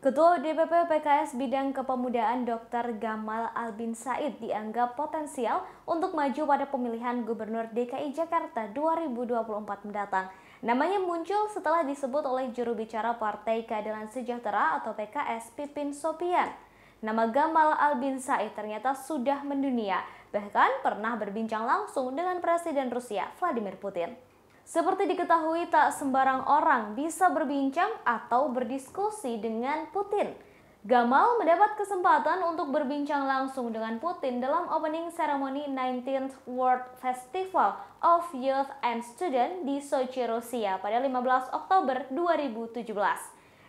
Ketua DPP PKS bidang kepemudaan Dr. Gamal Albin Said dianggap potensial untuk maju pada pemilihan Gubernur DKI Jakarta 2024 mendatang. Namanya muncul setelah disebut oleh juru bicara Partai Keadilan Sejahtera atau PKS Pipin Sopian. Nama Gamal Albin Said ternyata sudah mendunia, bahkan pernah berbincang langsung dengan Presiden Rusia Vladimir Putin. Seperti diketahui, tak sembarang orang bisa berbincang atau berdiskusi dengan Putin. Gamal mendapat kesempatan untuk berbincang langsung dengan Putin dalam opening ceremony 19th World Festival of Youth and Student di Sochi, Rusia pada 15 Oktober 2017.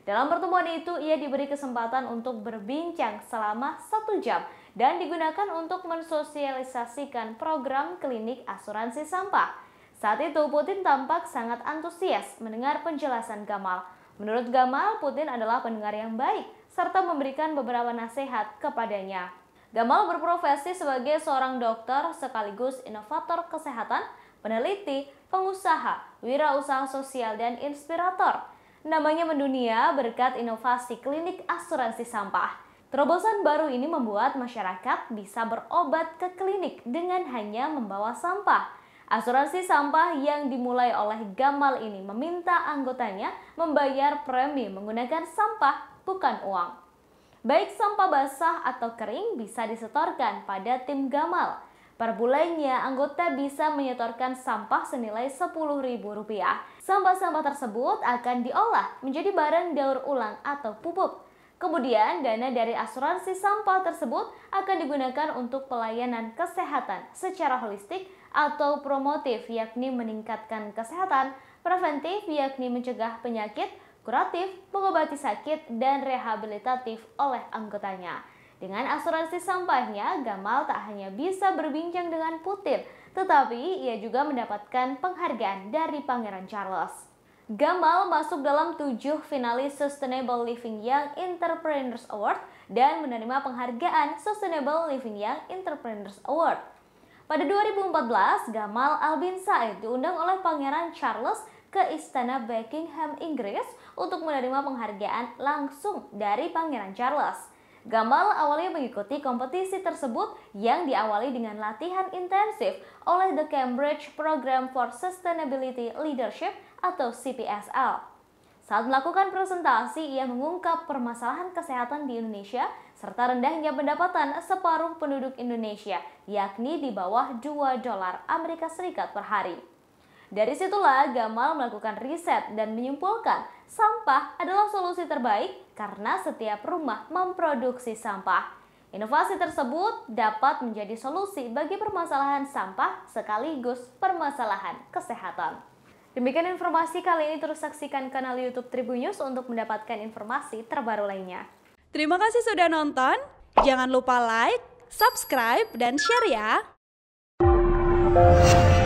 Dalam pertemuan itu, ia diberi kesempatan untuk berbincang selama satu jam dan digunakan untuk mensosialisasikan program klinik asuransi sampah. Saat itu Putin tampak sangat antusias mendengar penjelasan Gamal. Menurut Gamal, Putin adalah pendengar yang baik serta memberikan beberapa nasihat kepadanya. Gamal berprofesi sebagai seorang dokter sekaligus inovator kesehatan, peneliti, pengusaha, wirausaha sosial dan inspirator. Namanya mendunia berkat inovasi klinik asuransi sampah. Terobosan baru ini membuat masyarakat bisa berobat ke klinik dengan hanya membawa sampah. Asuransi sampah yang dimulai oleh Gamal ini meminta anggotanya membayar premi menggunakan sampah bukan uang. Baik sampah basah atau kering bisa disetorkan pada tim Gamal. Per bulannya, anggota bisa menyetorkan sampah senilai Rp10.000. Sampah-sampah tersebut akan diolah menjadi barang daur ulang atau pupuk. Kemudian, dana dari asuransi sampah tersebut akan digunakan untuk pelayanan kesehatan secara holistik atau promotif, yakni meningkatkan kesehatan, preventif, yakni mencegah penyakit, kuratif, mengobati sakit, dan rehabilitatif oleh anggotanya. Dengan asuransi sampahnya, Gamal tak hanya bisa berbincang dengan Putin, tetapi ia juga mendapatkan penghargaan dari Pangeran Charles. Gamal masuk dalam tujuh finalis Sustainable Living Young Entrepreneurs Award dan menerima penghargaan Sustainable Living Young Entrepreneurs Award. Pada 2014, Gamal Albin Said diundang oleh Pangeran Charles ke Istana Buckingham, Inggris untuk menerima penghargaan langsung dari Pangeran Charles. Gamal awalnya mengikuti kompetisi tersebut yang diawali dengan latihan intensif oleh The Cambridge Program for Sustainability Leadership atau CPSL. Saat melakukan presentasi, ia mengungkap permasalahan kesehatan di Indonesia serta rendahnya pendapatan separuh penduduk Indonesia, yakni di bawah 2 dolar Amerika Serikat per hari. Dari situlah Gamal melakukan riset dan menyimpulkan sampah adalah solusi terbaik karena setiap rumah memproduksi sampah. Inovasi tersebut dapat menjadi solusi bagi permasalahan sampah sekaligus permasalahan kesehatan. Demikian informasi kali ini terus saksikan kanal YouTube Tribun News untuk mendapatkan informasi terbaru lainnya. Terima kasih sudah nonton. Jangan lupa like, subscribe, dan share ya.